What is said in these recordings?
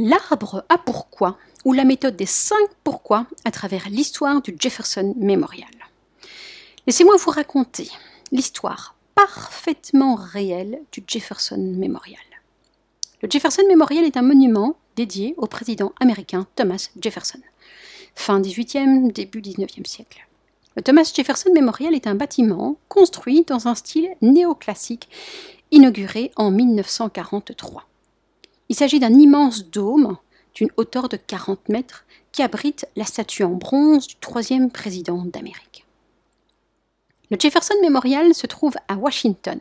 L'arbre à pourquoi ou la méthode des cinq pourquoi à travers l'histoire du Jefferson Memorial. Laissez-moi vous raconter l'histoire parfaitement réelle du Jefferson Memorial. Le Jefferson Memorial est un monument dédié au président américain Thomas Jefferson, fin 18e, début 19e siècle. Le Thomas Jefferson Memorial est un bâtiment construit dans un style néoclassique inauguré en 1943. Il s'agit d'un immense dôme d'une hauteur de 40 mètres qui abrite la statue en bronze du troisième président d'Amérique. Le Jefferson Memorial se trouve à Washington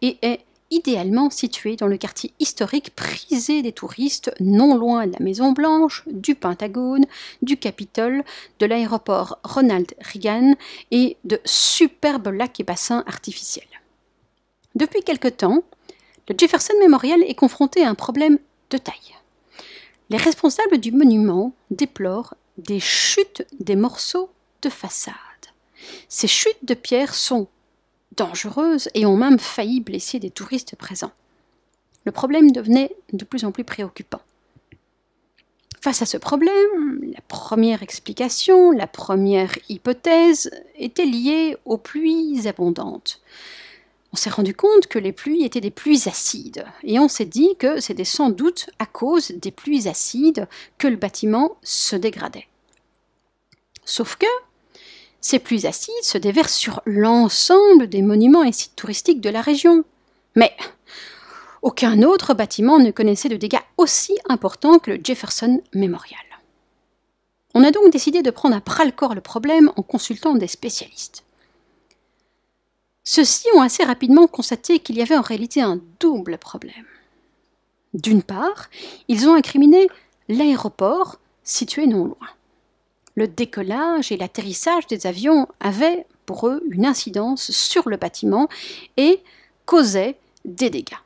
et est idéalement situé dans le quartier historique prisé des touristes, non loin de la Maison Blanche, du Pentagone, du Capitole, de l'aéroport Ronald Reagan et de superbes lacs et bassins artificiels. Depuis quelque temps, le Jefferson Memorial est confronté à un problème de taille. Les responsables du monument déplorent des chutes des morceaux de façade. Ces chutes de pierre sont dangereuses et ont même failli blesser des touristes présents. Le problème devenait de plus en plus préoccupant. Face à ce problème, la première explication, la première hypothèse était liée aux pluies abondantes on s'est rendu compte que les pluies étaient des pluies acides. Et on s'est dit que c'était sans doute à cause des pluies acides que le bâtiment se dégradait. Sauf que ces pluies acides se déversent sur l'ensemble des monuments et sites touristiques de la région. Mais aucun autre bâtiment ne connaissait de dégâts aussi importants que le Jefferson Memorial. On a donc décidé de prendre à bras le corps le problème en consultant des spécialistes. Ceux-ci ont assez rapidement constaté qu'il y avait en réalité un double problème. D'une part, ils ont incriminé l'aéroport situé non loin. Le décollage et l'atterrissage des avions avaient, pour eux, une incidence sur le bâtiment et causaient des dégâts.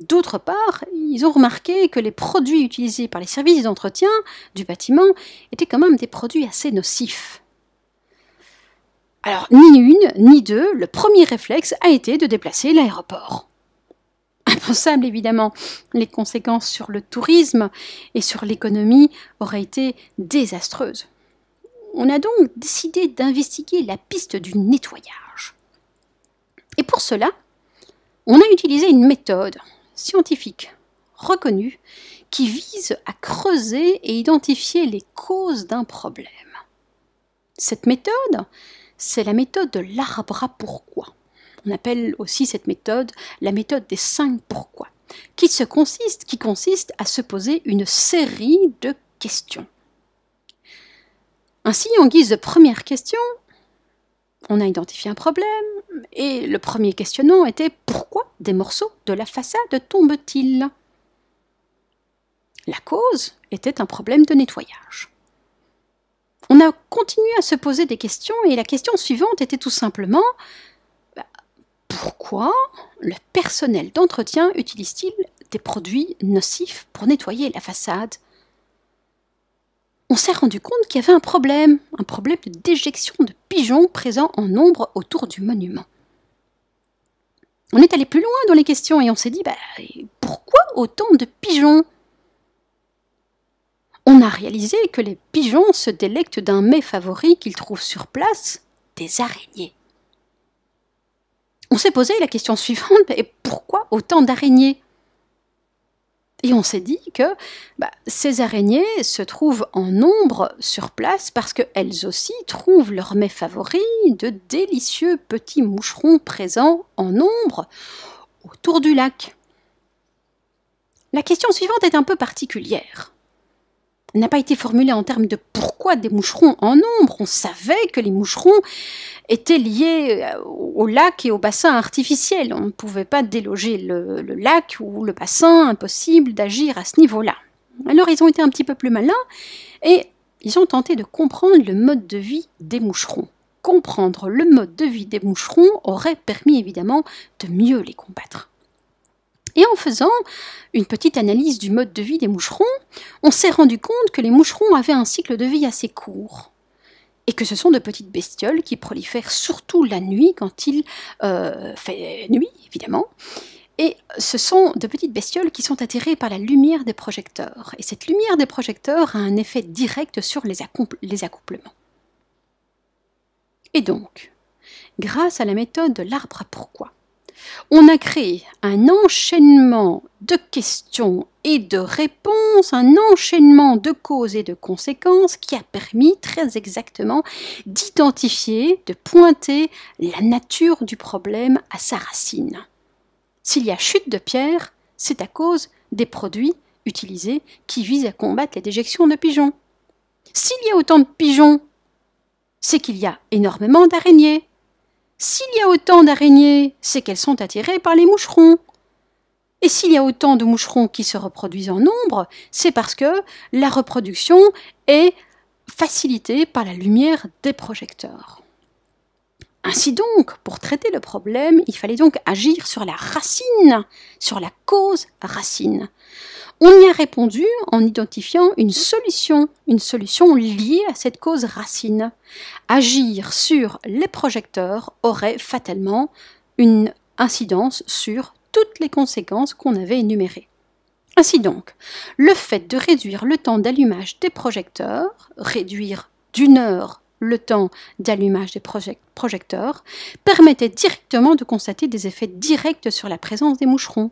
D'autre part, ils ont remarqué que les produits utilisés par les services d'entretien du bâtiment étaient quand même des produits assez nocifs. Alors, ni une, ni deux, le premier réflexe a été de déplacer l'aéroport. Impensable, évidemment. Les conséquences sur le tourisme et sur l'économie auraient été désastreuses. On a donc décidé d'investiguer la piste du nettoyage. Et pour cela, on a utilisé une méthode scientifique reconnue qui vise à creuser et identifier les causes d'un problème. Cette méthode, c'est la méthode de l'arbre à pourquoi. On appelle aussi cette méthode la méthode des cinq pourquoi, qui, se consiste, qui consiste à se poser une série de questions. Ainsi, en guise de première question, on a identifié un problème et le premier questionnement était pourquoi des morceaux de la façade tombent-ils La cause était un problème de nettoyage on a continué à se poser des questions et la question suivante était tout simplement bah, pourquoi le personnel d'entretien utilise-t-il des produits nocifs pour nettoyer la façade on s'est rendu compte qu'il y avait un problème, un problème de déjection de pigeons présents en nombre autour du monument. On est allé plus loin dans les questions et on s'est dit bah, pourquoi autant de pigeons on a réalisé que les pigeons se délectent d'un mets favori qu'ils trouvent sur place, des araignées. On s'est posé la question suivante, et pourquoi autant d'araignées Et on s'est dit que bah, ces araignées se trouvent en nombre sur place parce qu'elles aussi trouvent leur mets favori de délicieux petits moucherons présents en nombre autour du lac. La question suivante est un peu particulière n'a pas été formulée en termes de pourquoi des moucherons en nombre. On savait que les moucherons étaient liés euh, au lac et au bassin artificiel. On ne pouvait pas déloger le, lac ou le bassin, impossible d'agir à ce niveau-là. Alors ils ont été un petit peu plus malins et ils ont tenté de comprendre le mode de vie des moucherons. Comprendre le mode de vie des moucherons aurait permis évidemment de mieux les combattre et en faisant une petite analyse du mode de vie des moucherons, on s'est rendu compte que les moucherons avaient un cycle de vie assez court et que ce sont de petites bestioles qui prolifèrent surtout la nuit quand il euh, fait nuit, évidemment. Et ce sont de petites bestioles qui sont attirées par la lumière des projecteurs. Et cette lumière des projecteurs a un effet direct sur les, les accouplements. Et donc, grâce à la méthode de l'arbre à pourquoi, on a créé un enchaînement de questions et de réponses, un enchaînement de causes et de conséquences qui a permis très exactement d'identifier, de pointer la nature du problème à sa racine. S'il y a chute de pierre, c'est à cause des produits utilisés qui visent à combattre les déjections de pigeons. S'il y a autant de pigeons, c'est qu'il y a énormément d'araignées. S'il y a autant d'araignées, c'est qu'elles sont attirées par les moucherons. Et s'il y a autant de moucherons qui se reproduisent en nombre, c'est parce que la reproduction est facilitée par la lumière des projecteurs. Ainsi donc, pour traiter le problème, il fallait donc agir sur la racine, sur la cause racine. On y a répondu en identifiant une solution, une solution liée à cette cause racine. Agir sur les projecteurs aurait fatalement une incidence sur toutes les conséquences qu'on avait énumérées. Ainsi donc, le fait de réduire le temps d'allumage des projecteurs, réduire d'une heure le temps d'allumage des projecteurs permettait directement de constater des effets directs sur la présence des moucherons,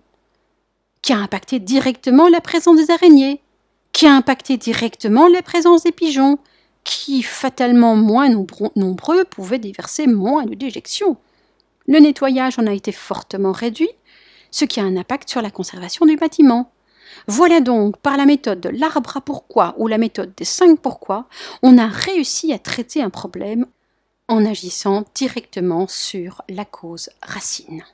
qui a impacté directement la présence des araignées, qui a impacté directement la présence des pigeons, qui, fatalement moins nombreux, pouvaient déverser moins de déjections. Le nettoyage en a été fortement réduit, ce qui a un impact sur la conservation du bâtiment. Voilà donc, par la méthode de l'arbre à pourquoi ou la méthode des cinq pourquoi, on a réussi à traiter un problème en agissant directement sur la cause racine.